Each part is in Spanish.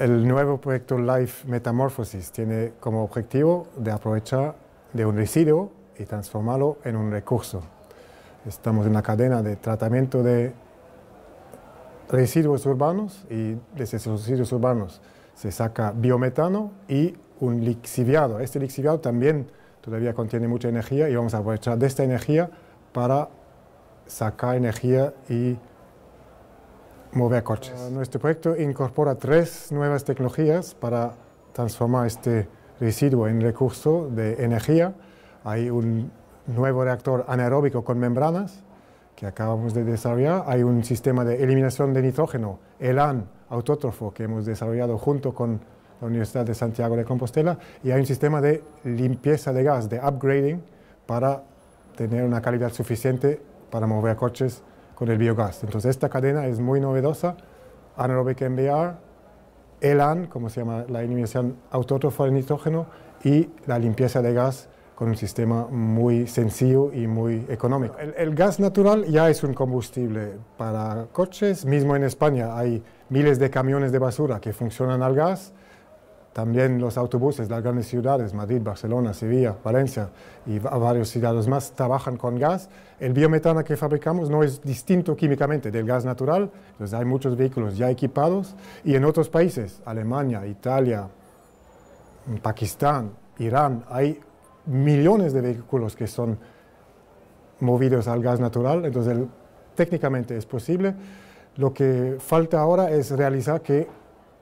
El nuevo proyecto Life Metamorphosis tiene como objetivo de aprovechar de un residuo y transformarlo en un recurso. Estamos en una cadena de tratamiento de residuos urbanos y de esos residuos urbanos se saca biometano y un lixiviado. Este lixiviado también todavía contiene mucha energía y vamos a aprovechar de esta energía para sacar energía y mover coches. nuestro proyecto incorpora tres nuevas tecnologías para transformar este residuo en recurso de energía. Hay un nuevo reactor anaeróbico con membranas que acabamos de desarrollar. Hay un sistema de eliminación de nitrógeno, ELAN, autótrofo, que hemos desarrollado junto con la Universidad de Santiago de Compostela. Y hay un sistema de limpieza de gas, de upgrading, para tener una calidad suficiente para mover coches con el biogás. Entonces esta cadena es muy novedosa, anaerobic MBR, ELAN, como se llama la eliminación autótrofa del nitrógeno, y la limpieza de gas con un sistema muy sencillo y muy económico. el, gas natural ya es un combustible para coches, mismo en España hay miles de camiones de basura que funcionan al gas también los autobuses de las grandes ciudades, Madrid, Barcelona, Sevilla, Valencia y varias ciudades más, trabajan con gas. El biometano que fabricamos no es distinto químicamente del gas natural, entonces pues hay muchos vehículos ya equipados. Y en otros países, Alemania, Italia, Pakistán, Irán, hay millones de vehículos que son movidos al gas natural, entonces técnicamente es posible. Lo que falta ahora es realizar que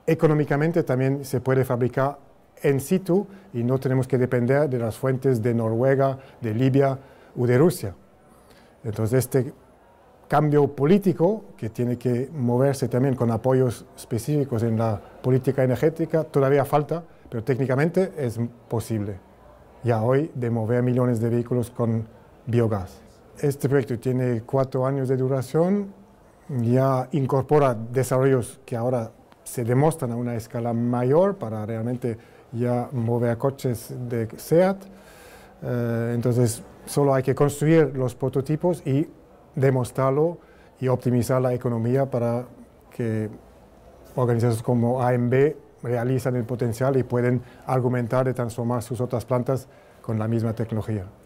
Económicamente también se puede fabricar en situ y no tenemos que depender de las fuentes de Noruega, de Libia o de Rusia. Entonces este cambio político que tiene que moverse también con apoyos específicos en la política energética todavía falta, pero técnicamente es posible ya hoy de mover millones de vehículos con biogás. Este proyecto tiene cuatro años de duración, ya incorpora desarrollos que ahora se demuestran a una escala mayor para realmente ya mover coches de SEAT. Eh, entonces, solo hay que construir los prototipos y demostrarlo y optimizar la economía para que organizaciones como AMB realizan el potencial y pueden argumentar de transformar sus otras plantas con la misma tecnología.